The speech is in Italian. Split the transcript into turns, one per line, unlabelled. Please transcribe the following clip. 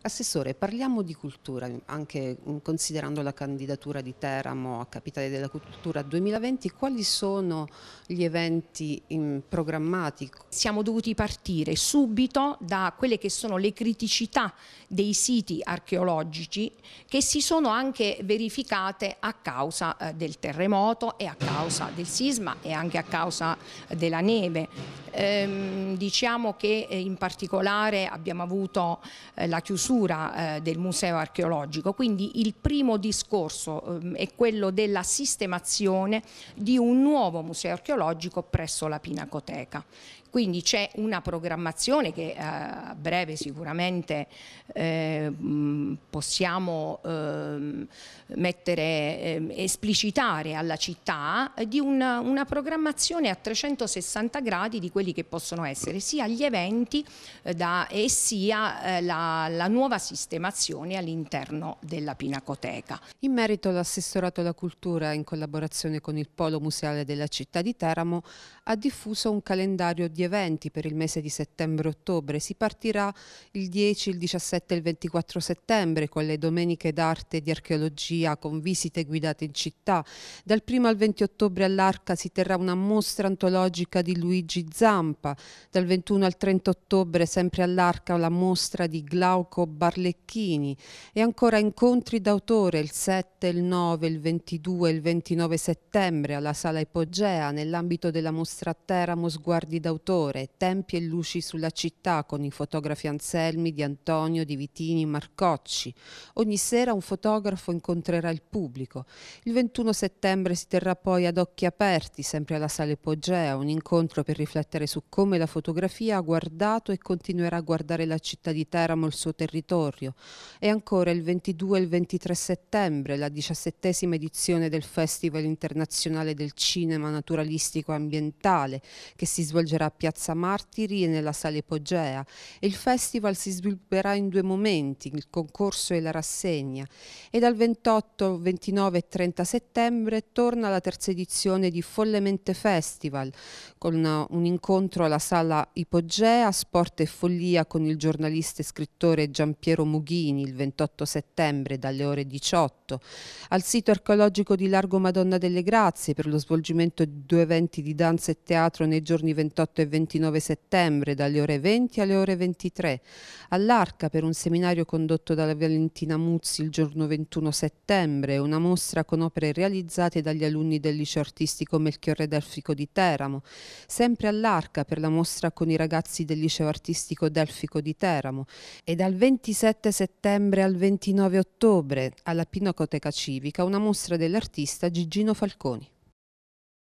Assessore, parliamo di cultura, anche mm, considerando la candidatura di Teramo a Capitale della Cultura 2020, quali sono gli eventi mm, programmati?
Siamo dovuti partire subito da quelle che sono le criticità dei siti archeologici che si sono anche verificate a causa eh, del terremoto e a causa del sisma e anche a causa eh, della neve. Ehm, diciamo che eh, in particolare abbiamo avuto eh, la chiusura eh, del museo archeologico, quindi il primo discorso ehm, è quello della sistemazione di un nuovo museo archeologico presso la Pinacoteca. Quindi c'è una programmazione che eh, a breve sicuramente eh, possiamo eh, mettere, eh, esplicitare alla città eh, di una, una, programmazione a 360 gradi di quelli che possono essere sia gli eventi eh, da, e sia la, la nuova sistemazione all'interno della Pinacoteca.
In merito l'assessorato alla cultura in collaborazione con il Polo Museale della città di Teramo ha diffuso un calendario di eventi eventi per il mese di settembre-ottobre. Si partirà il 10, il 17 e il 24 settembre con le domeniche d'arte e di archeologia con visite guidate in città. Dal 1 al 20 ottobre all'Arca si terrà una mostra antologica di Luigi Zampa. Dal 21 al 30 ottobre sempre all'Arca la mostra di Glauco Barlecchini e ancora incontri d'autore il 7, il 9, il 22 e il 29 settembre alla Sala Ipogea nell'ambito della mostra Teramo Sguardi d'autore l'autore, tempi e luci sulla città con i fotografi Anselmi, Di Antonio, Di Vitini, Marcocci. Ogni sera un fotografo incontrerà il pubblico. Il 21 settembre si terrà poi ad occhi aperti, sempre alla Sale Pogea, un incontro per riflettere su come la fotografia ha guardato e continuerà a guardare la città di Teramo e il suo territorio. E ancora il 22 e il 23 settembre la diciassettesima edizione del Festival Internazionale del Cinema Naturalistico Ambientale che si svolgerà Piazza Martiri e nella Sala Epogea il festival si svilupperà in due momenti, il concorso e la rassegna e dal 28, 29 e 30 settembre torna la terza edizione di Follemente Festival con un incontro alla Sala Ipogea, Sport e Follia con il giornalista e scrittore Giampiero Mughini il 28 settembre dalle ore 18 al sito archeologico di Largo Madonna delle Grazie per lo svolgimento di due eventi di danza e teatro nei giorni 28 e 29 settembre dalle ore 20 alle ore 23, all'Arca per un seminario condotto dalla Valentina Muzzi il giorno 21 settembre, una mostra con opere realizzate dagli alunni del liceo artistico Melchiorre Delfico di Teramo, sempre all'Arca per la mostra con i ragazzi del liceo artistico Delfico di Teramo e dal 27 settembre al 29 ottobre alla Pinacoteca Civica una mostra dell'artista Gigino Falconi.